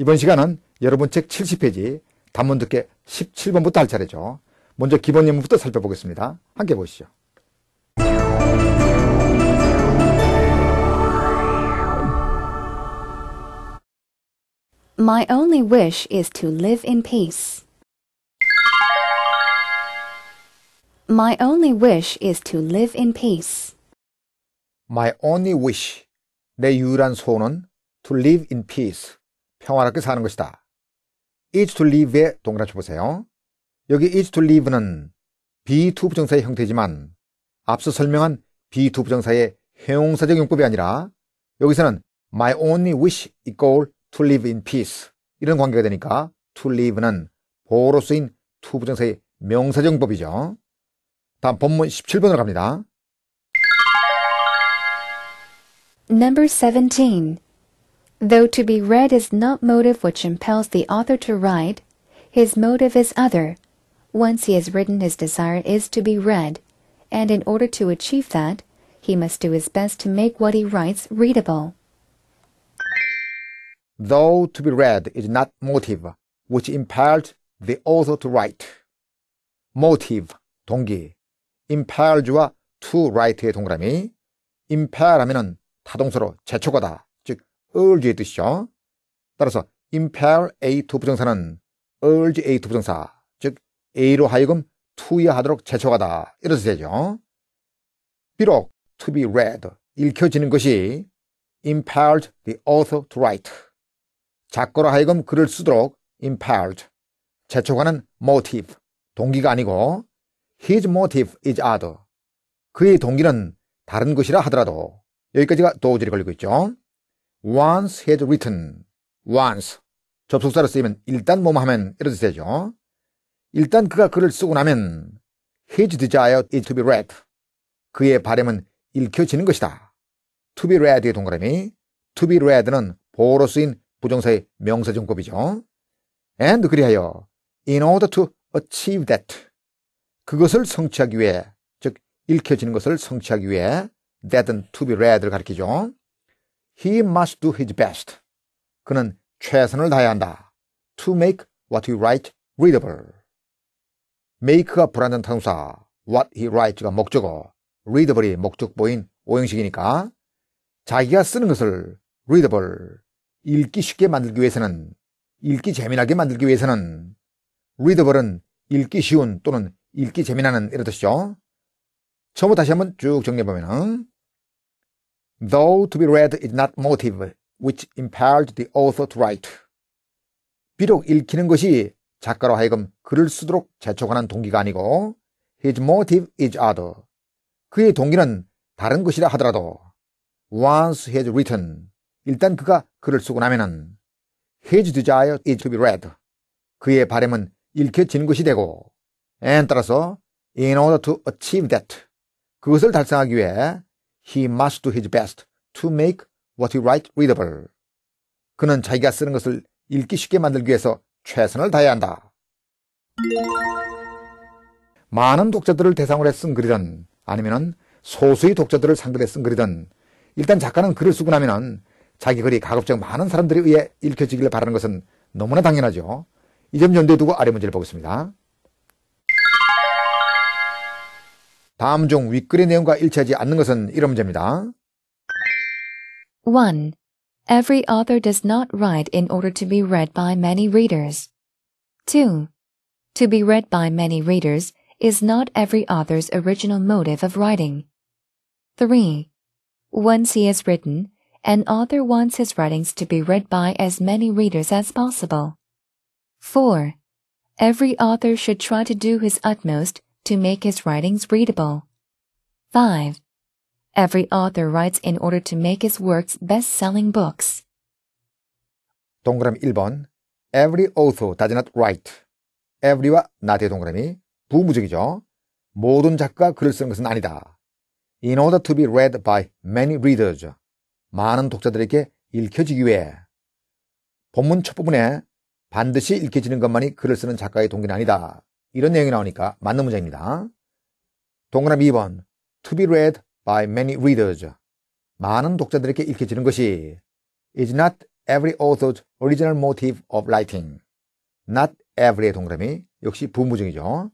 이번 시간은 여러분 책 70페이지 단문 듣게 17번부터 할 차례죠. 먼저 기본 예문부터 살펴보겠습니다. 함께 보시죠. My only wish is to live in peace. My only wish is to live in peace. My only wish. 내 유일한 소원은 to live in peace. 평화롭게 사는 것이다. is to live의 동그라미 보세요. 여기 is to live는 비투 t 부정사의 형태지만 앞서 설명한 비투 t 부정사의 형용사적 용법이 아니라 여기서는 my only wish equal to live in peace 이런 관계가 되니까 to live는 보로 쓰인 투 o 부정사의 명사적 용법이죠. 다음 본문 17번으로 갑니다. Number 17. Though to be read is not motive which impels the author to write, his motive is other. Once he has written his desire is to be read, and in order to achieve that, he must do his best to make what he writes readable. Though to be read is not motive which impels the author to write. motive, 동기, impelled와 to write의 동그라미, impel 하면은 타동사로 재촉하다. urge의 뜻이죠. 따라서 impel a to 부정사는 urge a to 부정사, 즉 a로 하여금 투여 하도록 재촉하다 이렇게 되죠. 비록 to be read, 읽혀지는 것이 impelled the author to write, 작가로 하여금 글을 쓰도록 impelled, 재촉하는 motive, 동기가 아니고 his motive is other, 그의 동기는 다른 것이라 하더라도 여기까지가 도우절이 걸리고 있죠. once had written, once. 접속사를 쓰이면 일단 뭐뭐 하면 이런 뜻이 죠 일단 그가 글을 쓰고 나면 his desire is to be read. 그의 바램은 읽혀지는 것이다. to be read의 동그라미, to be read는 보로 쓰인 부정사의 명사정법이죠. and 그리하여 in order to achieve that 그것을 성취하기 위해 즉 읽혀지는 것을 성취하기 위해 that은 to be read를 가리키죠. He must do his best. 그는 최선을 다해야 한다. To make what he writes readable. make가 불완전 타동사, what he writes가 목적어, readable이 목적보인 오형식이니까 자기가 쓰는 것을 readable, 읽기 쉽게 만들기 위해서는, 읽기 재미나게 만들기 위해서는 readable은 읽기 쉬운 또는 읽기 재미나는 이런 뜻이죠. 처음부터 다시 한번 쭉 정리해보면은 though to be read is not motive which impelled the author to write. 비록 읽히는 것이 작가로 하여금 글을 쓰도록 재촉하는 동기가 아니고 his motive is other. 그의 동기는 다른 것이라 하더라도 once he has written 일단 그가 글을 쓰고 나면은 his desire is to be read. 그의 바램은 읽혀진 것이 되고 and 따라서 in order to achieve that 그것을 달성하기 위해 He must do his best to make what he writes readable. 그는 자기가 쓰는 것을 읽기 쉽게 만들기 위해서 최선을 다해야 한다. 많은 독자들을 대상으로 쓴 글이든 아니면 소수의 독자들을 상대로 쓴 글이든 일단 작가는 글을 쓰고 나면 자기 글이 가급적 많은 사람들에 의해 읽혀지기를 바라는 것은 너무나 당연하죠. 이점 연대 두고 아래 문제를 보겠습니다. 다음 중 윗글의 내용과 일치하지 않는 것은 1. Every author does not write in order to be read by many readers. 2. To be read by many readers is not every author's original motive of writing. 3. Once he has written, an author wants his writings to be read by as many readers as possible. 4. Every author should try to do his utmost to make his writings readable. 5. Every author writes in order to make his works best-selling books. 동그라미 1번 Every author does not write. Every와 나대 동그라미 부무적이죠. 모든 작가가 글을 쓰는 것은 아니다. In order to be read by many readers. 많은 독자들에게 읽혀지기 위해. 본문 첫 부분에 반드시 읽혀지는 것만이 글을 쓰는 작가의 동기는 아니다. 이런 내용이 나오니까 맞는 문제입니다. 동그라미 2번 To be read by many readers 많은 독자들에게 읽혀지는 것이 is not every author's original motive of writing. not every의 동그라미 역시 분부중이죠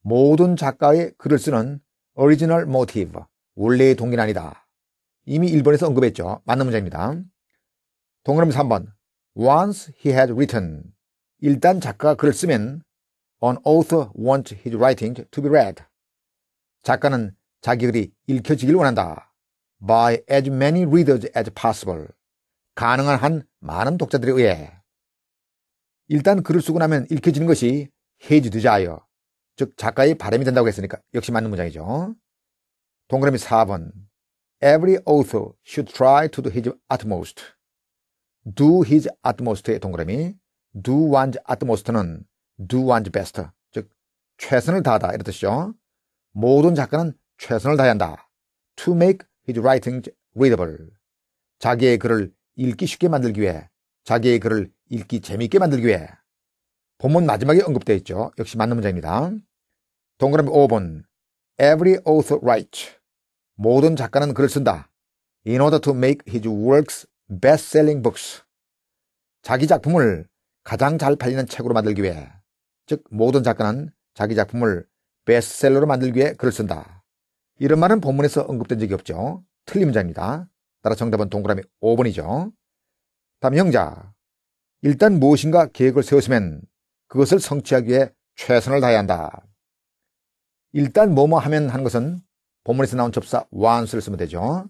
모든 작가의 글을 쓰는 original motive, 원래의 동기는 아니다. 이미 1번에서 언급했죠. 맞는 문제입니다. 동그라미 3번. Once he had written. 일단 작가가 글을 쓰면 An author wants his w r i t i n g to be read. 작가는 자기 글이 읽혀지길 원한다. By as many readers as possible. 가능한 한 많은 독자들에 의해. 일단 글을 쓰고 나면 읽혀지는 것이 his desire. 즉, 작가의 바람이 된다고 했으니까 역시 맞는 문장이죠. 동그라미 4번. Every author should try to do his utmost. do his utmost의 동그라미. do one's utmost는 do one's best. 즉, 최선을 다하다. 이런 뜻이죠. 모든 작가는 최선을 다해야 한다. to make his writings readable. 자기의 글을 읽기 쉽게 만들기 위해, 자기의 글을 읽기 재미있게 만들기 위해. 본문 마지막에 언급되어 있죠. 역시 맞는 문장입니다. 동그라미 5번. Every author writes. 모든 작가는 글을 쓴다. In order to make his works best-selling books. 자기 작품을 가장 잘 팔리는 책으로 만들기 위해. 즉 모든 작가는 자기 작품을 베스트셀러로 만들기 위해 글을 쓴다. 이런 말은 본문에서 언급된 적이 없죠. 틀린문장입니다 따라 정답은 동그라미 5번이죠. 다음 형자. 일단 무엇인가 계획을 세웠으면 그것을 성취하기 위해 최선을 다해야 한다. 일단 뭐뭐 하면 하는 것은 본문에서 나온 접사 완수를 쓰면 되죠.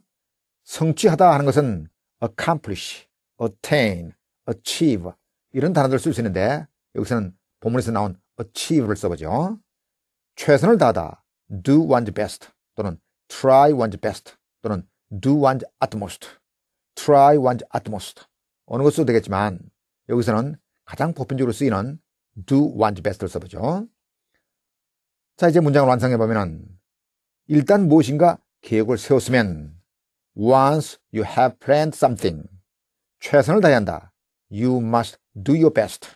성취하다 하는 것은 accomplish, attain, achieve 이런 단어들을 쓸 수 있는데 여기서는 본문에서 나온 achieve를 써보죠. 최선을 다하다, do one's best 또는 try one's best 또는 do one's utmost, try one's utmost 어느 것 써도 되겠지만 여기서는 가장 보편적으로 쓰이는 do one's best를 써보죠. 자 이제 문장을 완성해보면 은 일단 무엇인가 계획을 세웠으면 once you have planned something 최선을 다해야 한다. you must do your best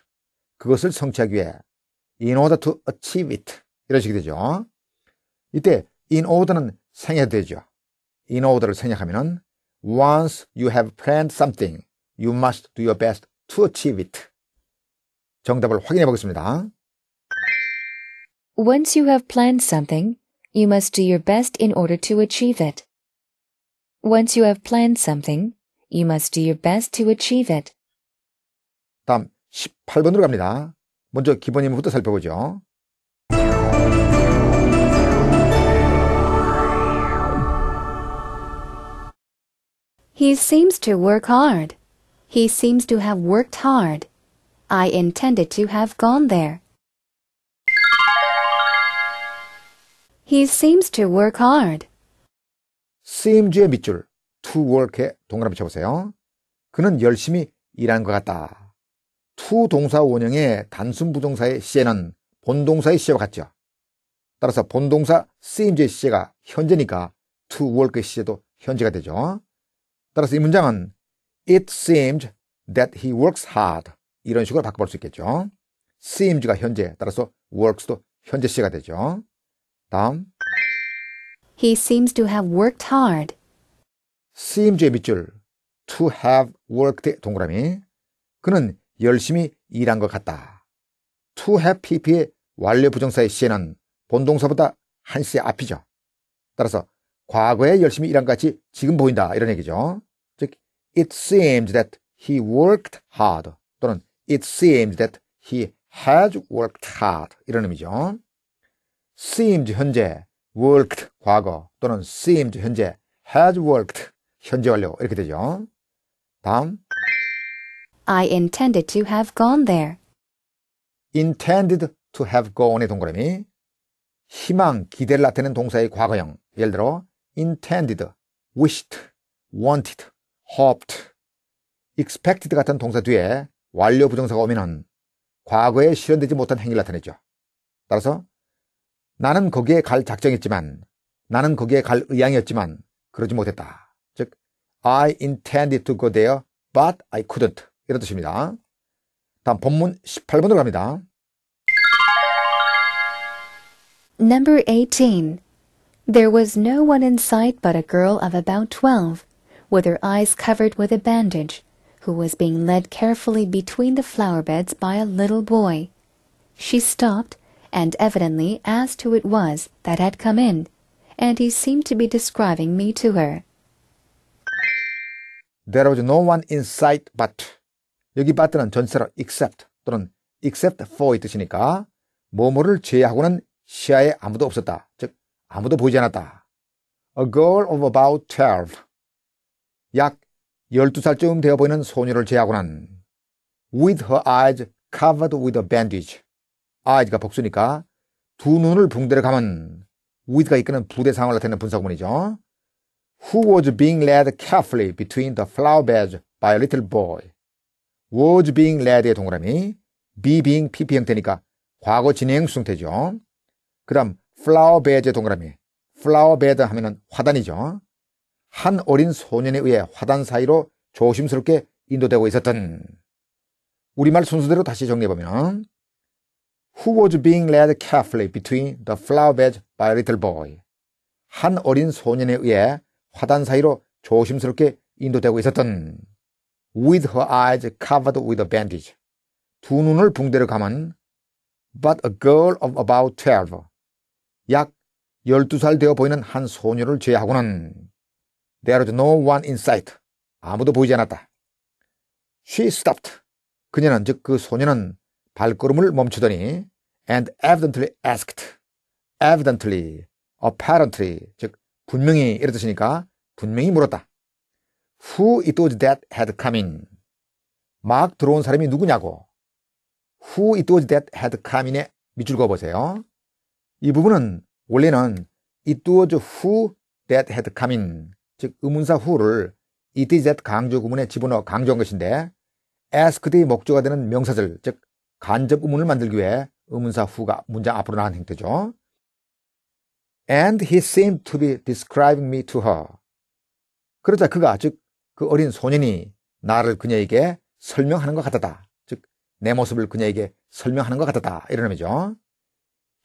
그것을 성취하기 위해 in order to achieve it 이런 식이 되죠. 이때 in order는 생략되죠. in order를 생략하면은 once you have planned something, you must do your best to achieve it. 정답을 확인해 보겠습니다. Once you have planned something, you must do your best in order to achieve it. Once you have planned something, you must do your best to achieve it. 다음 18번으로 갑니다. 먼저 기본 인물부터 살펴보죠. He seems to work hard. He seems to have worked hard. I intended to have gone there. He seems to work hard. seems의 밑줄 to work에 동그라미 쳐보세요. 그는 열심히 일한 것 같다. to 동사 원형의 단순 부동사의 시에는 본동사의 시와 같죠. 따라서 본동사 seems의 시제가 현재니까 to work의 시제도 현재가 되죠. 따라서 이 문장은 it seems that he works hard 이런 식으로 바꿔볼 수 있겠죠. seems가 현재, 따라서 works도 현재 시제가 되죠. 다음 He seems to have worked hard. seems의 밑줄 to have worked 동그라미 그는 열심히 일한 것 같다. to have pp의 완료 부정사의 시에는 본동사보다 한시 앞이죠. 따라서 과거에 열심히 일한 것 같이 지금 보인다 이런 얘기죠. 즉 it seems that he worked hard 또는 it seems that he has worked hard 이런 의미죠. seems 현재, worked 과거 또는 seems 현재, has worked 현재 완료 이렇게 되죠. 다음 I intended to have gone there. intended to have gone의 동그라미 희망, 기대를 나타내는 동사의 과거형 예를 들어 intended, wished, wanted, hoped, expected 같은 동사 뒤에 완료 부정사가 오면은 과거에 실현되지 못한 행위를 나타내죠. 따라서 나는 거기에 갈 작정했지만 나는 거기에 갈 의향이었지만 그러지 못했다. 즉 I intended to go there but I couldn't. 이런 뜻입니다. 다음 본문 18번으로 갑니다. Number 18. There was no one in sight but a girl of about 12, with her eyes covered with a bandage, who was being led carefully between the flower beds by a little boy. She stopped and evidently asked who it was that had come in, and he seemed to be describing me to her. There was no one in sight but 여기 but는 전체로 except 또는 except for의 뜻이니까 뭐뭐를 제외하고는 시야에 아무도 없었다. 즉 아무도 보이지 않았다. A girl of about 12. 약 12살쯤 되어 보이는 소녀를 제외하고는 with her eyes covered with a bandage. eyes가 복수니까 두 눈을 붕대를 감은 with가 이끄는 부대상을 나타내는 분석문이죠. Who was being led carefully between the flower beds by a little boy. was being led의 동그라미 be being pp 형태니까 과거 진행 수동태죠. 그 다음 flower bed의 동그라미 flower bed 하면은 화단이죠. 한 어린 소년에 의해 화단 사이로 조심스럽게 인도되고 있었던 우리말 순서대로 다시 정리해보면 Who was being led carefully between the flower bed by a little boy? 한 어린 소년에 의해 화단 사이로 조심스럽게 인도되고 있었던 with her eyes covered with a bandage. 두 눈을 붕대로 감은 but a girl of about 12. 약 12살 되어 보이는 한 소녀를 제외하고는 there was no one in sight. 아무도 보이지 않았다. She stopped. 그녀는 즉 그 소녀는 발걸음을 멈추더니 and evidently asked. evidently, apparently 즉 분명히 이랬 뜻이니까 분명히 물었다. Who it was that had come in. 막 들어온 사람이 누구냐고. Who it was that had come in에 밑줄 그어보세요. 이 부분은 원래는 it was who that had come in. 즉, 의문사 who를 it is that 강조 구문에 집어넣어 강조한 것인데 asked의 목조가 되는 명사절, 즉, 간접 의문을 만들기 위해 의문사 who가 문장 앞으로 나온 행태죠. And he seemed to be describing me to her. 그러자 그가 즉그 어린 소년이 나를 그녀에게 설명하는 것 같았다. 즉, 내 모습을 그녀에게 설명하는 것 같았다. 이런 의미죠.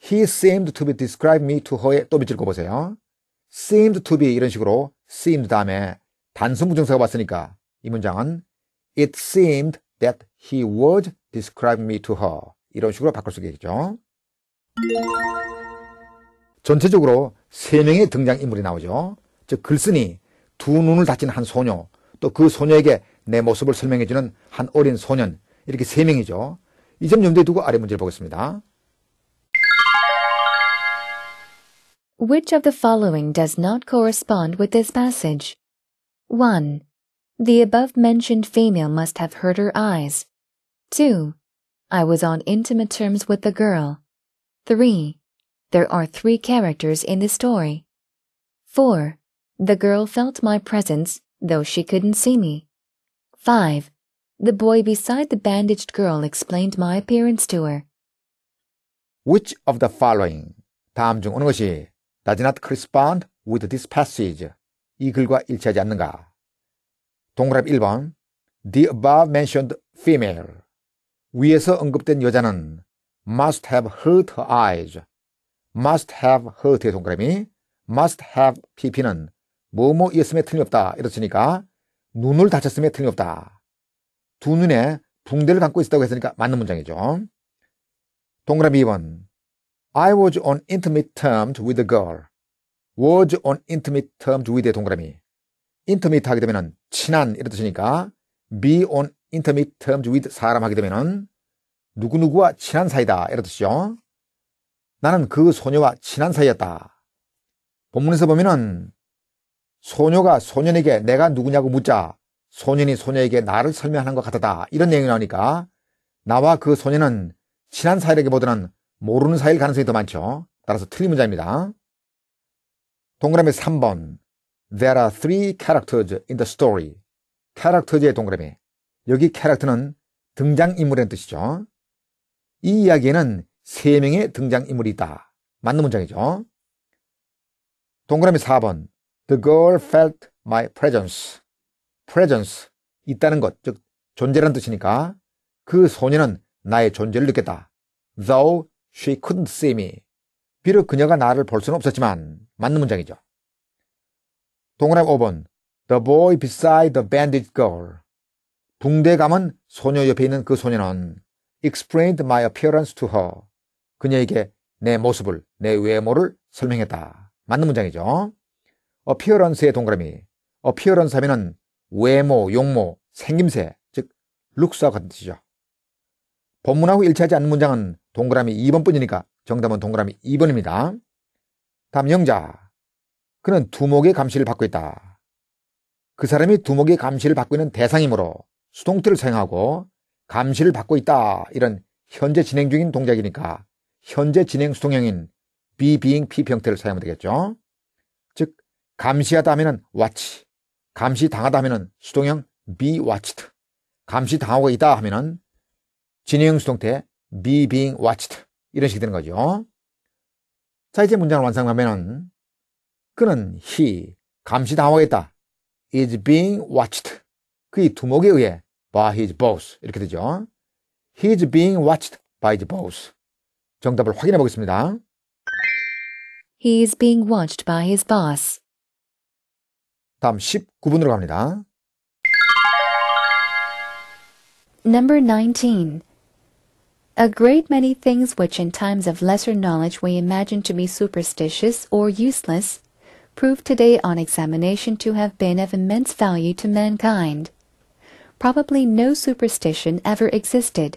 He seemed to be describe me to h e r 또 밑줄 거보세요. seemed to be 이런 식으로 seemed 다음에 단순 부정사가 왔으니까 이 문장은 It seemed that he w o u l d d e s c r i b e me to her. 이런 식으로 바꿀 수 있겠죠. 전체적으로 세 명의 등장인물이 나오죠. 즉, 글쓴이 두 눈을 다친 한 소녀, 소녀에게 내 모습을 설명해주는 한 어린 소년 이렇게 세 명이죠. 염두에 두고 아래 문제를 보겠습니다. Which of the following does not correspond with this passage? 1. The above mentioned female must have hurt her eyes. 2. I was on intimate terms with the girl. 3. There are three characters in the story. 4. The girl felt my presence though she couldn't see me. 5. The boy beside the bandaged girl explained my appearance to her. Which of the following 다음 중 어느 것이 does not correspond with this passage 이 글과 일치하지 않는가? 동그랍 1번 The above mentioned female 위에서 언급된 여자는 must have hurt her eyes must have hurt의 동그라미 must have pp는 뭐뭐이었음에 틀림없다. 이렇으니까 눈을 다쳤음에 틀림없다. 두 눈에 붕대를 감고 있었다고 했으니까 맞는 문장이죠. 동그라미 2번 I was on intimate terms with t girl. was on intimate terms with 동그라미. intimate 하게 되면 친한 이런 뜻이니까 be on intimate terms with 사람 하게 되면 누구누구와 친한 사이다 이런 뜻이죠. 나는 그 소녀와 친한 사이였다. 본문에서 보면은 소녀가 소년에게 내가 누구냐고 묻자 소년이 소녀에게 나를 설명하는 것 같다 이런 내용이 나오니까 나와 그소년은 친한 사이라기보다는 모르는 사이일 가능성이 더 많죠. 따라서 틀린 문장입니다 동그라미 3번 There are three characters in the story. 캐릭터즈의 동그라미. 여기 캐릭터는 등장인물이라는 뜻이죠. 이 이야기에는 세명의 등장인물이 있다. 맞는 문장이죠. 동그라미 4번 The girl felt my presence. presence. 있다는 것, 즉, 존재란 뜻이니까 그 소녀는 나의 존재를 느꼈다. Though she couldn't see me. 비록 그녀가 나를 볼 수는 없었지만 맞는 문장이죠. 동그라미 5번 The boy beside the bandit girl 붕대 감은 소녀 옆에 있는 그 소녀는 explained my appearance to her 그녀에게 내 모습을 내 외모를 설명했다. 맞는 문장이죠. 어피어런스의 동그라미. 어피어런스 하면은 외모, 용모, 생김새, 즉 룩스와 같은 뜻이죠. 본문하고 일치하지 않는 문장은 동그라미 2번뿐이니까 정답은 동그라미 2번입니다. 다음 영자. 그는 두목의 감시를 받고 있다. 그 사람이 두목의 감시를 받고 있는 대상이므로 수동태를 사용하고 감시를 받고 있다. 이런 현재 진행 중인 동작이니까 현재 진행 수동형인 be, being, p 병태를 사용하면 되겠죠. 감시하다 하면은 watch, 감시 당하다 하면은 수동형 be watched, 감시 당하고 있다 하면은 진행형 수동태 be being watched 이런 식이 되는 거죠. 자 이제 문장을 완성하면은 그는 he 감시 당하고 있다 is being watched 그의 두목에 의해 by his boss 이렇게 되죠. he is being watched by his boss 정답을 확인해 보겠습니다. He is being watched by his boss. 다음 갑니다. Number 19. A great many things which in times of lesser knowledge we imagine to be superstitious or useless prove today on examination to have been of immense value to mankind. Probably no superstition ever existed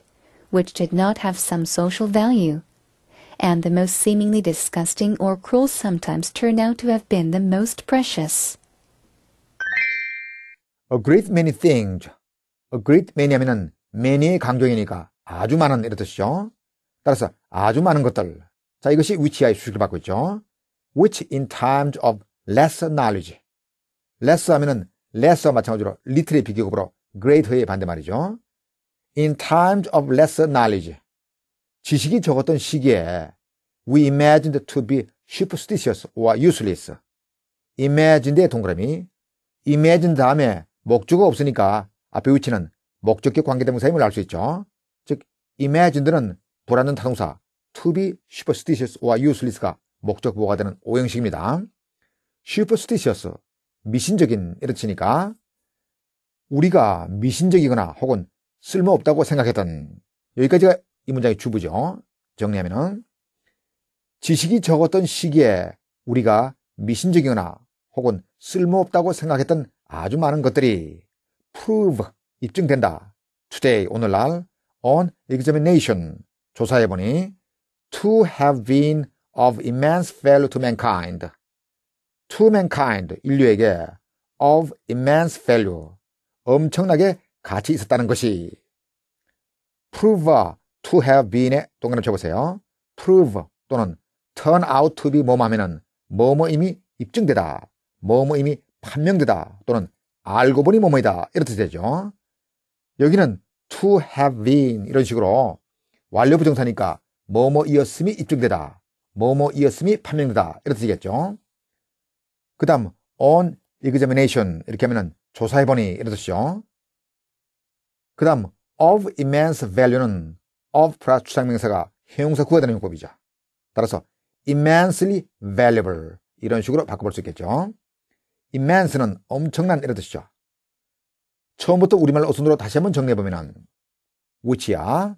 which did not have some social value, and the most seemingly disgusting or cruel sometimes turn out to have been the most precious. a great many things. a great many 하면은 many의 강조이니까 아주 많은 이런 뜻이죠. 따라서 아주 많은 것들. 자, 이것이 위치의 수식을 받고 있죠. which in times of lesser knowledge. less 하면은 l e s s e r 마찬가지로 little의 비교급으로 great의 반대말이죠. in times of lesser knowledge. 지식이 적었던 시기에 we imagined to be superstitious or useless. imagined의 동그라미. imagine 다음에 목적어 없으니까 앞에 위치는 목적격 관계대명사임을 알 수 있죠. 즉, imagine들은 불안는 타동사 to be superstitious or useless가 목적보호가 되는 오형식입니다. superstitious, 미신적인 이런 치니까 우리가 미신적이거나 혹은 쓸모없다고 생각했던 여기까지가 이 문장의 주부죠. 정리하면은 지식이 적었던 시기에 우리가 미신적이거나 혹은 쓸모없다고 생각했던 아주 많은 것들이 prove 입증된다. today 오늘날 on examination 조사해 보니 to have been of immense value to mankind to mankind 인류에게 of immense value 엄청나게 가치 있었다는 것이 prove to have b e e n 에 동그라미 쳐보세요. prove 또는 turn out to be 뭐뭐 하면은 뭐뭐 이미 입증되다. 뭐뭐임이 판명되다 또는 알고 보니 뭐뭐이다 이렇게 되죠. 여기는 to have been 이런 식으로 완료 부정사니까 뭐뭐이었음이 입증되다 뭐뭐이었음이 판명되다 이렇게 되겠죠. 그 다음 on examination 이렇게 하면은 조사해보니 이러듯이요. 그 다음 of immense value는 of 플러스 추상명사가 형용사 구하다는 용법이죠. 따라서 immensely valuable 이런 식으로 바꿔볼 수 있겠죠. immense는 엄청난 이런 뜻이죠. 처음부터 우리말 어순으로 다시 한번 정리해보면 which are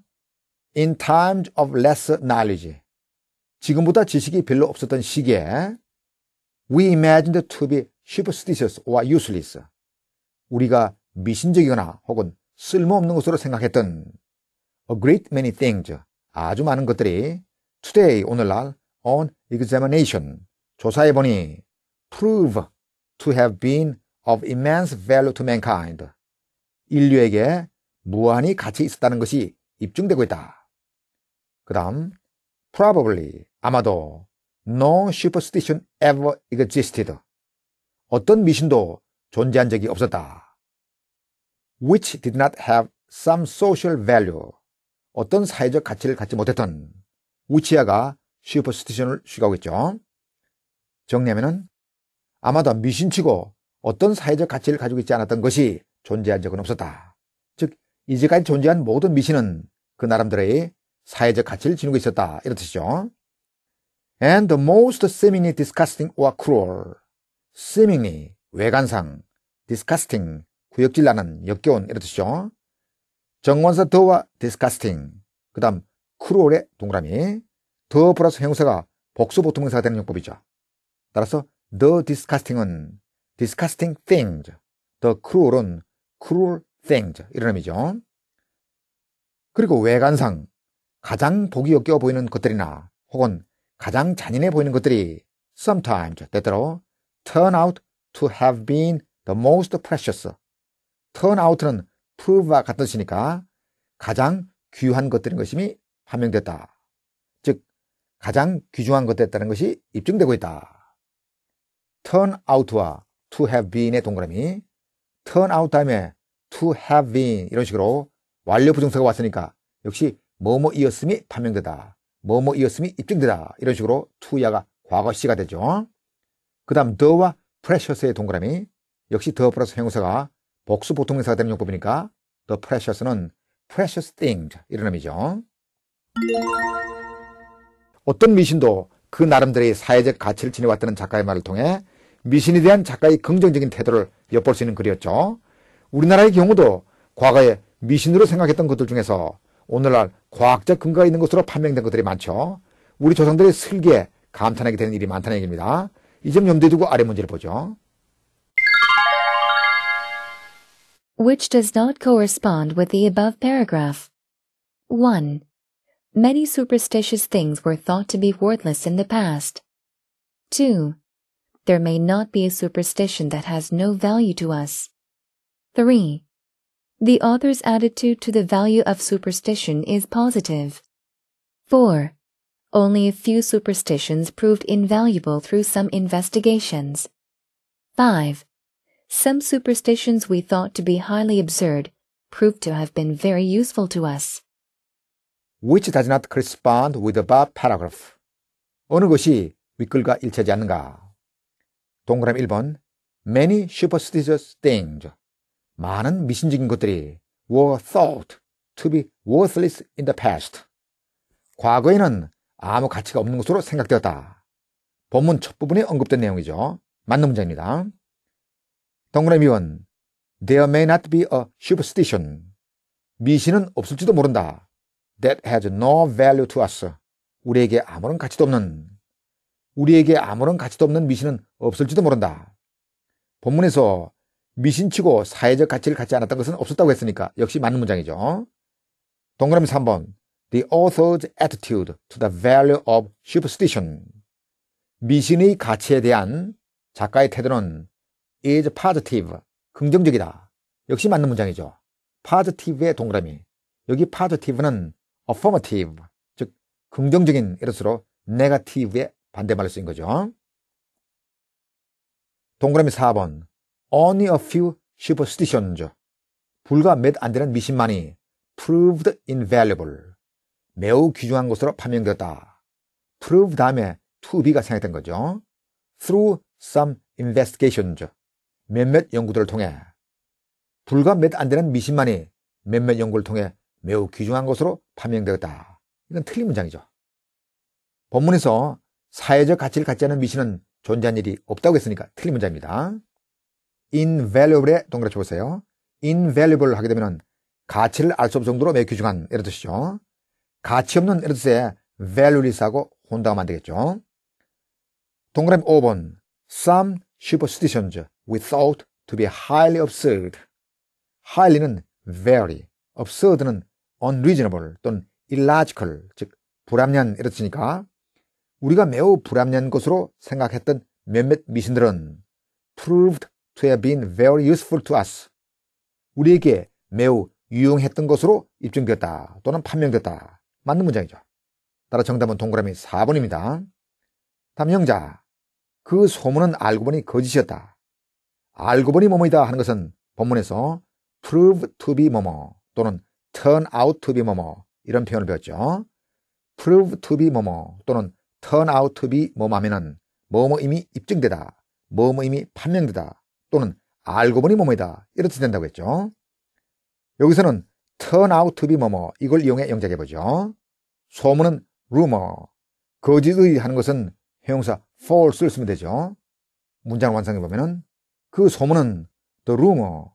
in times of less knowledge 지금보다 지식이 별로 없었던 시기에 we imagined to be superstitious or useless 우리가 미신적이거나 혹은 쓸모없는 것으로 생각했던 a great many things 아주 많은 것들이 today 오늘날 on examination 조사해보니 prove to have been of immense value to mankind. 인류에게 무한히 가치 있었다는 것이 입증되고 있다. 그 다음, probably, 아마도, no superstition ever existed. 어떤 미신도 존재한 적이 없었다. which did not have some social value. 어떤 사회적 가치를 갖지 못했던, 우치아가 superstition을 쉬가고 있죠. 정리하면은, 아마도 미신치고 어떤 사회적 가치를 가지고 있지 않았던 것이 존재한 적은 없었다. 즉 이제까지 존재한 모든 미신은 그 나름대로의 사회적 가치를 지니고 있었다 이런 뜻이죠. And the most seemingly disgusting or cruel, seemingly 외관상, disgusting 구역질 나는 역겨운 이런 뜻이죠. 정원사 더와 disgusting 그 다음 크루얼의 동그라미 더 플러스 형사가 복수 보통 명사가 되는 용법이죠. 따라서 the disgusting은 disgusting things, the cruel은 cruel things 이런 의미죠. 그리고 외관상 가장 보기 역겨워 보이는 것들이나 혹은 가장 잔인해 보이는 것들이 sometimes 때때로 turn out to have been the most precious. turn out는 prove와 같은 뜻이니까 가장 귀한 것들인 것임이 판명됐다. 즉 가장 귀중한 것됐다는 것이 입증되고 있다. turn out와 to have been의 동그라미 turn out 다음에 to have been 이런 식으로 완료 부정사가 왔으니까 역시 뭐뭐이었음이 판명되다 뭐뭐이었음이 입증되다 이런 식으로 to야가 과거 시가 되죠 그 다음 the와 precious의 동그라미 역시 the 플러스 형용사가 복수 보통 명사가 되는 용법이니까 the precious는 precious thing 이런 의미죠 어떤 미신도 그 나름대로의 사회적 가치를 지니왔다는 작가의 말을 통해 미신에 대한 작가의 긍정적인 태도를 엿볼 수 있는 글이었죠. 우리나라의 경우도 과거에 미신으로 생각했던 것들 중에서 오늘날 과학적 근거가 있는 것으로 판명된 것들이 많죠. 우리 조상들의 슬기에 감탄하게 되는 일이 많다는 얘기입니다. 이 점 염두에 두고 아래 문제를 보죠. Which does not correspond with the above paragraph. 1. Many superstitious things were thought to be worthless in the past. 2. There may not be a superstition that has no value to us. 3. The author's attitude to the value of superstition is positive. 4. Only a few superstitions proved invaluable through some investigations. 5. Some superstitions we thought to be highly absurd proved to have been very useful to us. which does not correspond with t h e paragraph. 어느 것이 윗글과 일치하지 않는가? 동그라미 1번 Many superstitious things 많은 미신적인 것들이 were thought to be worthless in the past. 과거에는 아무 가치가 없는 것으로 생각되었다. 본문 첫 부분에 언급된 내용이죠. 맞는 문장입니다. 동그라미 2번 There may not be a superstition. 미신은 없을지도 모른다. that has no value to us. 우리에게 아무런 가치도 없는, 우리에게 아무런 가치도 없는 미신은 없을지도 모른다. 본문에서 미신치고 사회적 가치를 갖지 않았던 것은 없었다고 했으니까 역시 맞는 문장이죠. 동그라미 3번. The author's attitude to the value of superstition. 미신의 가치에 대한 작가의 태도는 is positive, 긍정적이다. 역시 맞는 문장이죠. positive의 동그라미. 여기 positive는 affirmative, 즉 긍정적인 이로으로 negative의 반대말을 쓰인 거죠. 동그라미 4번 only a few superstitions 불과 몇 안 되는 미신만이 proved invaluable 매우 귀중한 것으로 판명되었다. prove 다음에 to be가 생겼던 거죠. through some investigations 몇몇 연구들을 통해 불과 몇 안 되는 미신만이 몇몇 연구를 통해 매우 귀중한 것으로 판명되었다. 이건 틀린 문장이죠. 본문에서 사회적 가치를 갖지 않은 미신은 존재한 일이 없다고 했으니까 틀린 문장입니다. invaluable의 동그랗게 보세요. invaluable 하게 되면 가치를 알 수 없을 정도로 매우 귀중한 이런 뜻이죠. 가치 없는 이런 뜻에 valueless하고 혼동하면 안 되겠죠. 동그라미 5번 Some superstitions we thought to be highly absurd. highly는 very, absurd는 unreasonable 또는 illogical 즉 불합리한 이렇으니까 우리가 매우 불합리한 것으로 생각했던 몇몇 미신들은 proved to have been very useful to us. 우리에게 매우 유용했던 것으로 입증되었다 또는 판명됐다. 맞는 문장이죠. 따라 정답은 동그라미 4번입니다. 담형자, 그 소문은 알고 보니 거짓이었다. 알고 보니 뭐뭐이다 하는 것은 본문에서 prove to be 뭐뭐 또는 turn out to be 뭐뭐 이런 표현을 배웠죠. prove to be 뭐뭐 또는 turn out to be 뭐뭐 하면은 뭐뭐 이미 입증되다, 뭐뭐 이미 판명되다 또는 알고 보니 뭐뭐이다 이렇게 된다고 했죠. 여기서는 turn out to be 뭐뭐 이걸 이용해 영작해 보죠. 소문은 rumor 거짓의 하는 것은 형용사 false를 쓰면 되죠. 문장 완성해 보면은 그 소문은 the rumor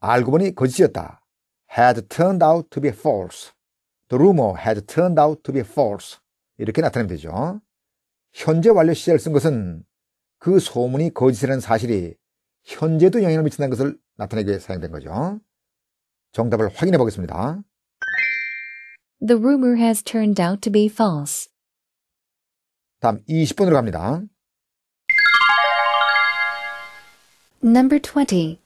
알고 보니 거짓이었다. had turned out to be false. The rumor had turned out to be false. 이렇게 나타내면 되죠. 현재 완료 시제를 쓴 것은 그 소문이 거짓이라는 사실이 현재도 영향을 미친다는 것을 나타내기 위해 사용된 거죠. 정답을 확인해 보겠습니다. The rumor has turned out to be false. 다음 20번으로 갑니다. Number 20.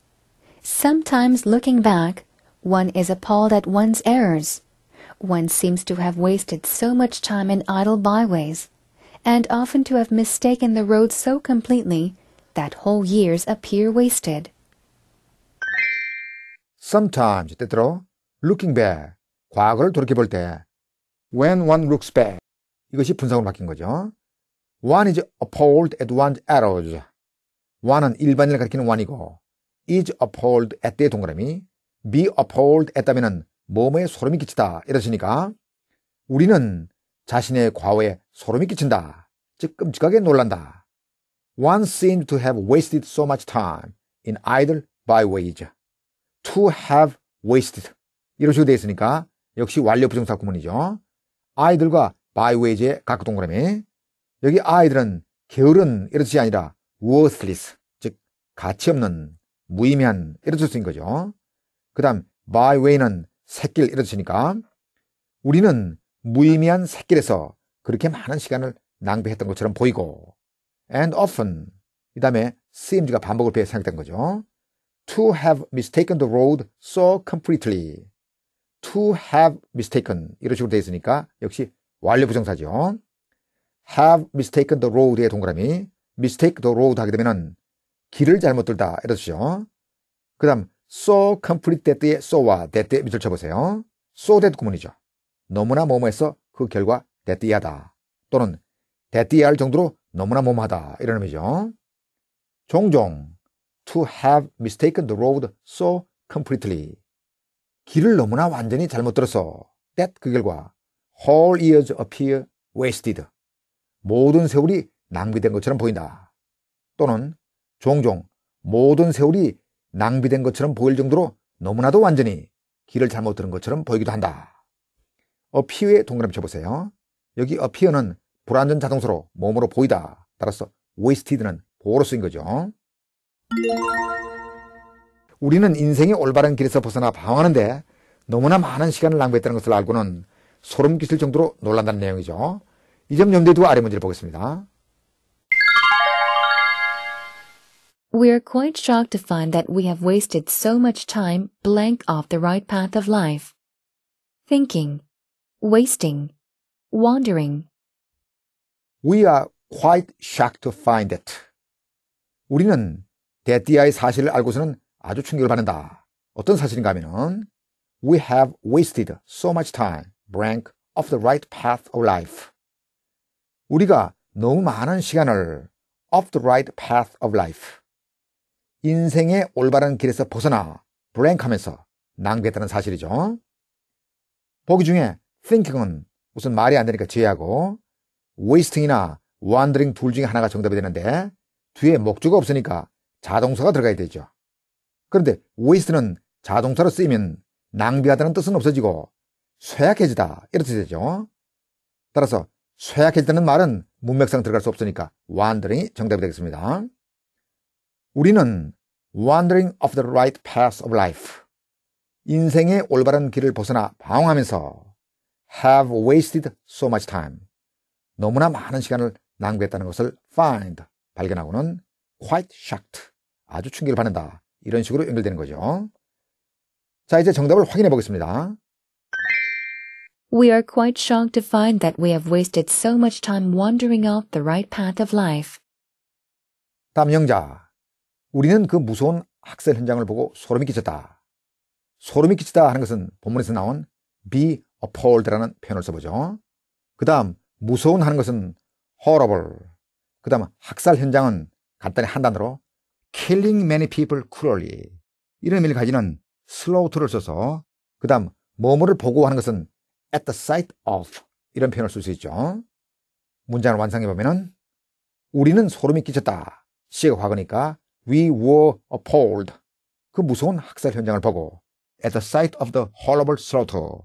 Sometimes looking back, one is appalled at one's errors. One seems to have wasted so much time in idle byways, and often to have mistaken the road so completely that whole years appear wasted. Sometimes, 때때로, looking back, 과거를 돌이켜볼 때, when one looks back, 이것이 분석으로 바뀐 거죠. One is appalled at one's errors. one은 일반인을 가리키는 one이고, is appalled at the 동그라미, be appalled 했다면 뭐뭐에 소름이 끼치다 이러시니까 우리는 자신의 과오에 소름이 끼친다. 즉 끔찍하게 놀란다. One seemed to have wasted so much time in idle byways. To have wasted. 이런 식으로 되어 있으니까 역시 완료 부정사 구문이죠. 아이들과 byways의 각각 동그라미. 여기 아이들은 게으른 이런 뜻이 아니라 worthless. 즉 가치 없는 무의미한 이런 뜻인 거죠. 그 다음 by way는 샛길 이렇으니까 우리는 무의미한 샛길에서 그렇게 많은 시간을 낭비했던 것처럼 보이고 and often 이 다음에 CMG가 반복을 피해 생각된 거죠. to have mistaken the road so completely to have mistaken 이런 식으로 되어 있으니까 역시 완료 부정사죠. have mistaken the road의 동그라미 mistake the road 하게 되면은 길을 잘못 들다 이러시죠. 그 다음 so complete that의 so와 that 밑을 쳐보세요. so that 구문이죠. 너무나 뭐뭐해서 그 결과 that 이하다 또는 that 이할 정도로 너무나 뭐뭐하다 이런 의미죠. 종종 to have mistaken the road so completely 길을 너무나 완전히 잘못 들어서 that 그 결과 whole years appear wasted 모든 세월이 낭비된 것처럼 보인다 또는 종종 모든 세월이 낭비된 것처럼 보일 정도로 너무나도 완전히 길을 잘못 들은 것처럼 보이기도 한다. 어피어에 동그라미 쳐보세요. 여기 어피어는 불완전 자동사로 몸으로 보이다. 따라서 wasted는 보어로 쓰인 거죠. 우리는 인생의 올바른 길에서 벗어나 방황하는데 너무나 많은 시간을 낭비했다는 것을 알고는 소름 끼칠 정도로 놀란다는 내용이죠. 이 점 염두에 두고 아래 문제를 보겠습니다. We are quite shocked to find that we have wasted so much time blank off the right path of life. Thinking, wasting, wandering. We are quite shocked to find it. 우리는 데띠아의 사실을 알고서는 아주 충격을 받는다. 어떤 사실인가 하면은 We have wasted so much time blank off the right path of life. 우리가 너무 많은 시간을 off the right path of life. 인생의 올바른 길에서 벗어나 블랭크하면서 낭비했다는 사실이죠. 보기 중에 thinking은 무슨 말이 안 되니까 제외하고 wasting이나 wandering 둘 중에 하나가 정답이 되는데 뒤에 목적이 없으니까 자동사가 들어가야 되죠. 그런데 waste는 자동사로 쓰이면 낭비하다는 뜻은 없어지고 쇠약해지다 이렇게 되죠. 따라서 쇠약해지다는 말은 문맥상 들어갈 수 없으니까 wandering이 정답이 되겠습니다. 우리는 wandering of the right path of life 인생의 올바른 길을 벗어나 방황하면서 have wasted so much time 너무나 많은 시간을 낭비했다는 것을 find 발견하고는 quite shocked 아주 충격을 받는다 이런 식으로 연결되는 거죠. 자 이제 정답을 확인해 보겠습니다. We are quite shocked to find that we have wasted so much time wandering off the right path of life. 담영자 우리는 그 무서운 학살 현장을 보고 소름이 끼쳤다. 소름이 끼치다 하는 것은 본문에서 나온 be appalled라는 표현을 써보죠. 그 다음 무서운 하는 것은 horrible. 그 다음 학살 현장은 간단히 한 단어로 killing many people cruelly. 이런 의미를 가지는 slaughter를 써서 그 다음 뭐뭐를 보고하는 것은 at the sight of 이런 표현을 쓸 수 있죠. 문장을 완성해 보면은 우리는 소름이 끼쳤다. 시가 과거니까 we were appalled. 그 무서운 학살 현장을 보고 at the sight of the horrible slaughter.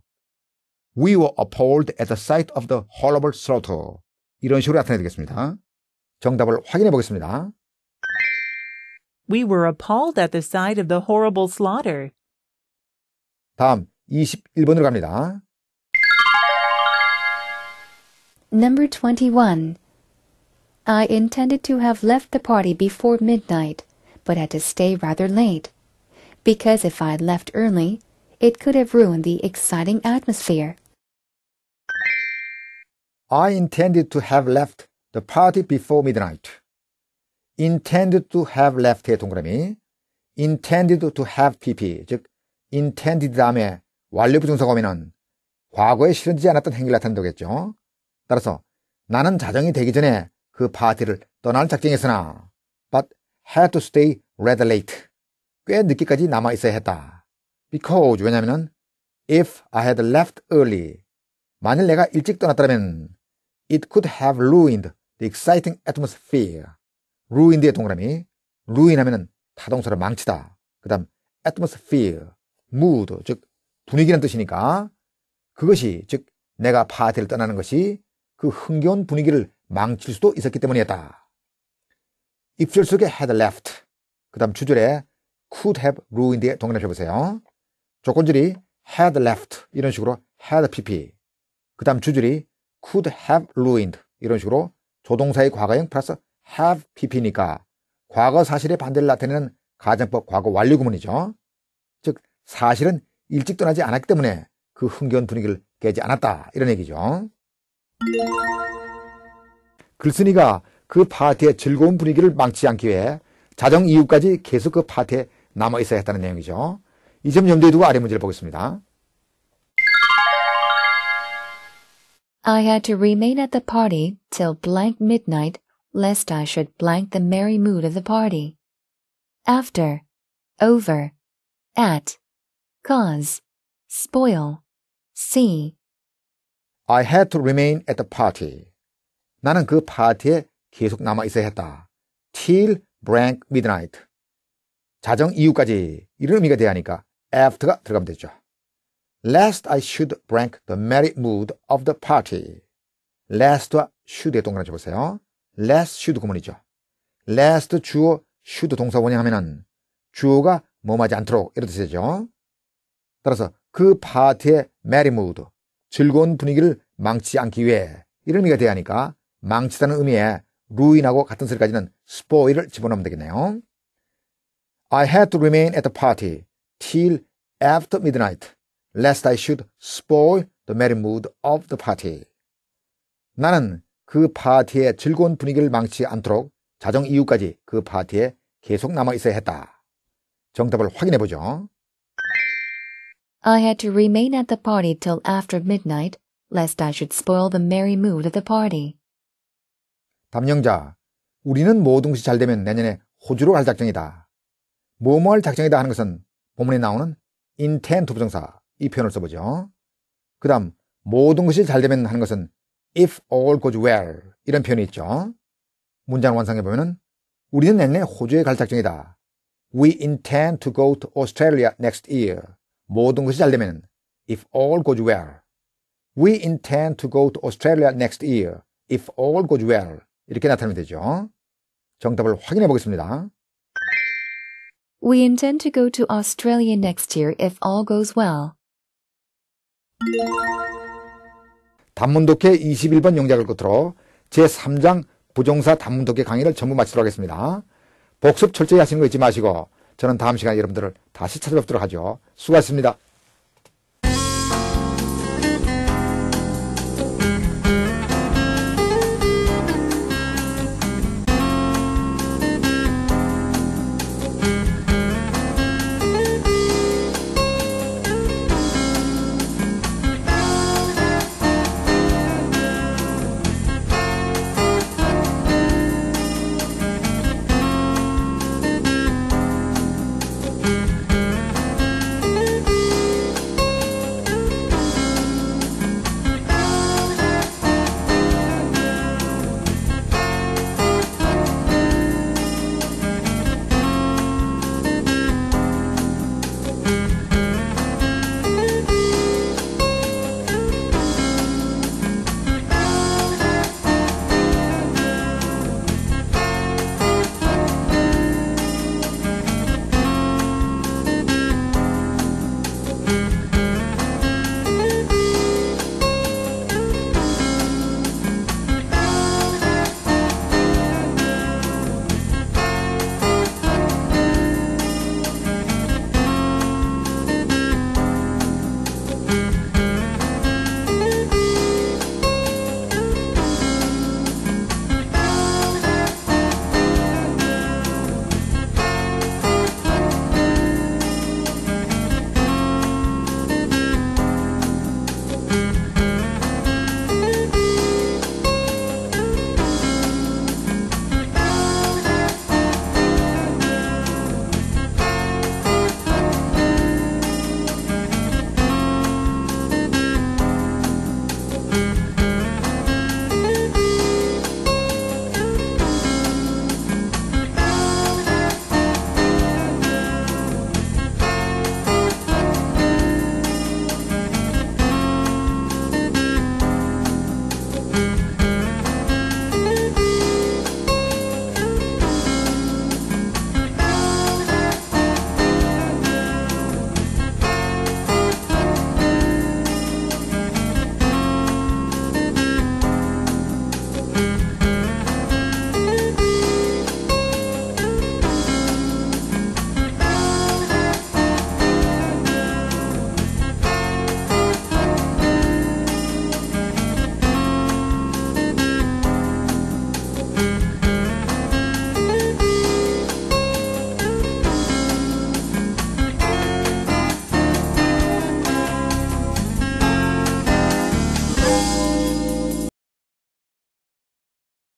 We were appalled at the sight of the horrible slaughter. 이런 식으로 나타내 되겠습니다. 정답을 확인해 보겠습니다. We were appalled at the sight of the horrible slaughter. 다음 21번으로 갑니다. Number 21. I intended to have left the party before midnight, but had to stay rather late, because if I had left early, it could have ruined the exciting atmosphere. I intended to have left the party before midnight. intended to have left의 동그라미 intended to have pp 즉 intended 다음에 완료 부정사 범위는 과거에 실현되지 않았던 행위를 나타낸다겠죠. 따라서 나는 자정이 되기 전에 그 파티를 떠날 작정이었으나 but had to stay rather late. 꽤 늦게까지 남아 있어야 했다. because 왜냐면은 if I had left early 만일 내가 일찍 떠났다면 it could have ruined the exciting atmosphere. ruined의 동그라미 ruin 하면은 타동사로 망치다. 그다음 atmosphere mood 즉 분위기란 뜻이니까 그것이 즉 내가 파티를 떠나는 것이 그 흥겨운 분위기를 망칠 수도 있었기 때문이었다. 입술 속에 had left. 그 다음 주절에 could have ruined의 동그라미 보세요. 조건줄이 had left. 이런 식으로 had pp. 그 다음 주절이 could have ruined. 이런 식으로 조동사의 과거형 플러스 have pp니까 과거 사실의 반대를 나타내는 가정법 과거 완료 구문이죠. 즉, 사실은 일찍 떠나지 않았기 때문에 그 흥겨운 분위기를 깨지 않았다. 이런 얘기죠. 글쓴이가 그 파티의 즐거운 분위기를 망치지 않기 위해 자정 이후까지 계속 그 파티에 남아 있어야 했다는 내용이죠. 이 점 염두에 두고 아래 문제를 보겠습니다. I had to remain at the party till blank midnight, lest I should blank the merry mood of the party. After, over, at, cause, spoil, see. I had to remain at the party 나는 그 파티에 계속 남아 있어야 했다. till blank midnight. 자정 이후까지 이런 의미가 돼야 하니까 after가 들어가면 되죠. lest I should b r e a k the merry mood of the party. lest와 should의 동그라미 쳐보세요. lest should 구문이죠. lest 주어 should 동사 원형하면은 주어가 뭐하지 않도록 이런 뜻이죠. 따라서 그 파티의 merry mood, 즐거운 분위기를 망치지 않기 위해 이런 의미가 돼야 하니까 망치다는 의미의 ruin하고 같은 소리까지는 spoil을 집어넣으면 되겠네요. I had to remain at the party till after midnight, lest I should spoil the merry mood of the party. 나는 그 파티의 즐거운 분위기를 망치지 않도록 자정 이후까지 그 파티에 계속 남아 있어야 했다. 정답을 확인해 보죠. I had to remain at the party till after midnight, lest I should spoil the merry mood of the party. 담령자 우리는 모든 것이 잘 되면 내년에 호주로 갈 작정이다. 뭐뭐 할 작정이다 하는 것은 본문에 나오는 인텐트 부정사 이 표현을 써보죠. 그 다음 모든 것이 잘 되면 하는 것은 if all goes well 이런 표현이 있죠. 문장 완성해 보면 우리는 내년에 호주에 갈 작정이다. We intend to go to Australia next year. 모든 것이 잘 되면 if all goes well. We intend to go to Australia next year if all goes well. 이렇게 나타나면 되죠. 정답을 확인해 보겠습니다. We intend to go to Australia next year if all goes well. 단문독해 21번 용작을 끝으로 제3장 부정사 단문독해 강의를 전부 마치도록 하겠습니다. 복습 철저히 하시는 거 잊지 마시고 저는 다음 시간에 여러분들을 다시 찾아뵙도록 하죠. 수고하셨습니다.